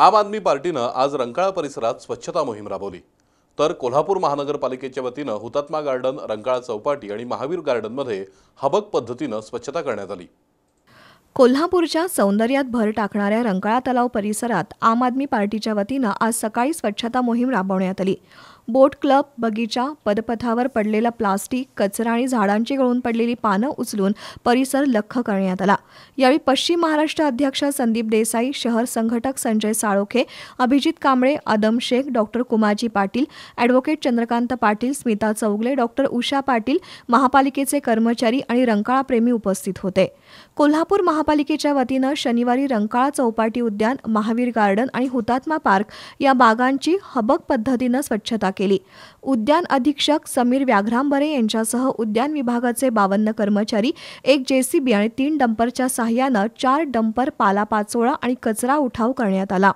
आम आदमी पार्टीनं आज रंकाळा परिसरात स्वच्छता मोहीम राबवली तर कोल्हापूर महानगरपालिकेच्या वतीनं हुतात्मा गार्डन रंकाळा चौपाटी आणि महावीर गार्डनमध्ये हबक पद्धतीनं स्वच्छता करण्यात आली कोल्हापूरच्या सौंदर्यात भर टाकणाऱ्या रंकाळा तलाव परिसरात आम आदमी पार्टीच्या वतीनं आज सकाळी स्वच्छता मोहीम राबवण्यात आली बोट क्लब बगीचा पदपथावर पडलेला प्लास्टिक कचरा आणि झाडांची गळून पडलेली पानं उचलून परिसर लख करण्यात आला यावेळी पश्चिम महाराष्ट्र अध्यक्ष संदीप देसाई शहर संघटक Sanjay Salokhe Abhijit Kamble Adam Shaikh doctor Kumaji Patil advocate Chandrakant Patil Smita Chougale doctor Usha Patil महापालिकेचे कर्मचारी आणि रंकाळाप्रेमी उपस्थित होते कोल्हापूर महापालिकेच्या वतीनं शनिवारी रंकाळा चौपाटी उद्यान महावीर गार्डन आणि हुतात्मा पार्क या बागांची हबक पद्धतीनं स्वच्छता केली उद्यान अधीक्षक समीर व्याघ्रांबरे यांच्यासह उद्यान विभागाचे बावन्न कर्मचारी एक जेसीबी आणि तीन डंपरच्या सहाय्यानं चार डंपर पालापाचोळा आणि कचरा उठाव करण्यात आला